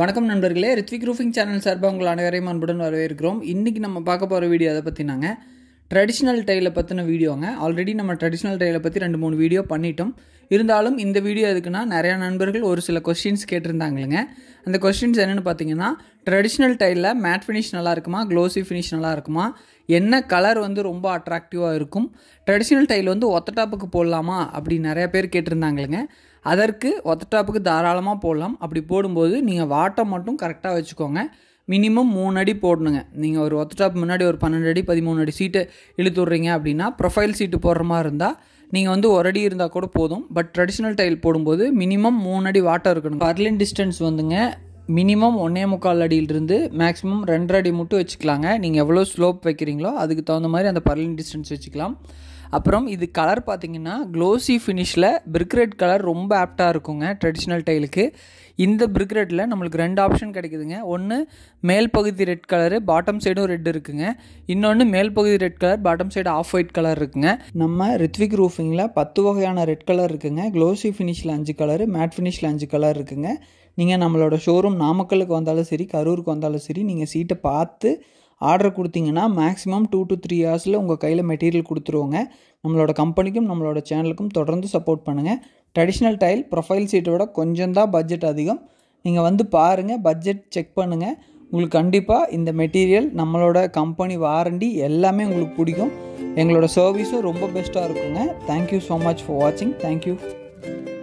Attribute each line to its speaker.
Speaker 1: வணக்கம் நண்பர்களே Rithvik roofing channel சார்பாக உங்கள் அனைவரையும் அன்புடன் வரவேற்கிறோம் இன்றைக்கி நம்ம பார்க்க போகிற வீடியோ அதை பற்றினாங்க ட்ரெடிஷ்னல் டைலை பற்றின வீடியோங்க ஆல்ரெடி நம்ம ட்ரெடிஷ்னல் டைலை பற்றி ரெண்டு மூணு வீடியோ பண்ணிட்டோம் இருந்தாலும் இந்த வீடியோ எதுக்குன்னா நிறையா நண்பர்கள் ஒரு சில கொஸ்டின்ஸ் கேட்டிருந்தாங்களுங்க அந்த கொஸ்டின்ஸ் என்னென்னு பார்த்தீங்கன்னா ட்ரெடிஷ்னல் டைலில் மேட் ஃபினிஷ் நல்லா இருக்குமா க்ளோசி ஃபினிஷ் நல்லா இருக்குமா என்ன கலர் வந்து ரொம்ப அட்ராக்டிவாக இருக்கும் ட்ரெடிஷ்னல் டைல் வந்து ஒத்த டாப்புக்கு போடலாமா அப்படி நிறையா பேர் கேட்டிருந்தாங்களுங்க அதற்கு ஒத்த டாப்புக்கு தாராளமாக போடலாம் அப்படி போடும்போது நீங்கள் வாட்டை மட்டும் கரெக்டாக வச்சுக்கோங்க மினிமம் மூணு அடி போடணுங்க நீங்கள் ஒரு ஒத்த டாப் முன்னாடி ஒரு பன்னெண்டு அடி பதிமூணு அடி சீட்டை இழுத்து விட்றீங்க அப்படின்னா ப்ரொஃபைல் சீட்டு போடுற மாதிரி இருந்தால் நீங்கள் வந்து ஒரு அடி இருந்தால் கூட போதும் பட் ட்ரெடிஷ்னல் டைல் போடும்போது மினிமம் மூணு அடி வாட்டர் இருக்கணும் பர்லின் டிஸ்டன்ஸ் வந்துங்க மினிமம் ஒன்றே முக்கால் அடியிலிருந்து மேக்ஸிமம் ரெண்டரை அடி மட்டும் வச்சுக்கலாங்க நீங்கள் எவ்வளோ ஸ்லோப் வைக்கிறீங்களோ அதுக்கு தகுந்த மாதிரி அந்த பர்லின் டிஸ்டன்ஸ் வச்சுக்கலாம் அப்புறம் இது கலர் பார்த்திங்கன்னா க்ளோசி ஃபினிஷில் பிரிக் ரெட் கலர் ரொம்ப ஆப்டாக இருக்குங்க ட்ரெடிஷ்னல் டைலுக்கு இந்த பிரிக் ரெட்டில் நம்மளுக்கு ரெண்டு ஆப்ஷன் கிடைக்குதுங்க ஒன்று மேல் பகுதி ரெட் கலரு பாட்டம் சைடும் ரெட் இருக்குங்க இன்னொன்று மேல் பகுதி red colour bottom side off white colour இருக்குங்க நம்ம ரித்விக் ரூஃபிங்கில் பத்து வகையான ரெட் கலர் இருக்குங்க க்ளோசி ஃபினிஷில் அஞ்சு கலரு மேட் ஃபினிஷில் அஞ்சு கலர் இருக்குங்க நீங்கள் நம்மளோட ஷோரூம் நாமக்கலுக்கு வந்தாலும் சரி கரூருக்கு வந்தாலும் சரி நீங்கள் சீட்டை பார்த்து ஆர்டர் கொடுத்தீங்கன்னா மேக்ஸிமம் டூ டு த்ரீ ஹவர்ஸில் உங்கள் கையில் மெட்டீரியல் கொடுத்துருவோங்க நம்மளோட கம்பெனிக்கும் நம்மளோட சேனலுக்கும் தொடர்ந்து சப்போர்ட் பண்ணுங்கள் ட்ரெடிஷ்னல் டைல் ப்ரொஃபைல் சீட்டோட கொஞ்சம் தான் பட்ஜெட் அதிகம் நீங்கள் வந்து பாருங்கள் பட்ஜெட் செக் பண்ணுங்கள் உங்களுக்கு கண்டிப்பாக இந்த மெட்டீரியல் நம்மளோட கம்பெனி வாரண்டி எல்லாமே உங்களுக்கு பிடிக்கும் எங்களோட சர்வீஸும் ரொம்ப பெஸ்ட்டாக இருக்குங்க தேங்க்யூ ஸோ மச் ஃபார் வாட்சிங் தேங்க்யூ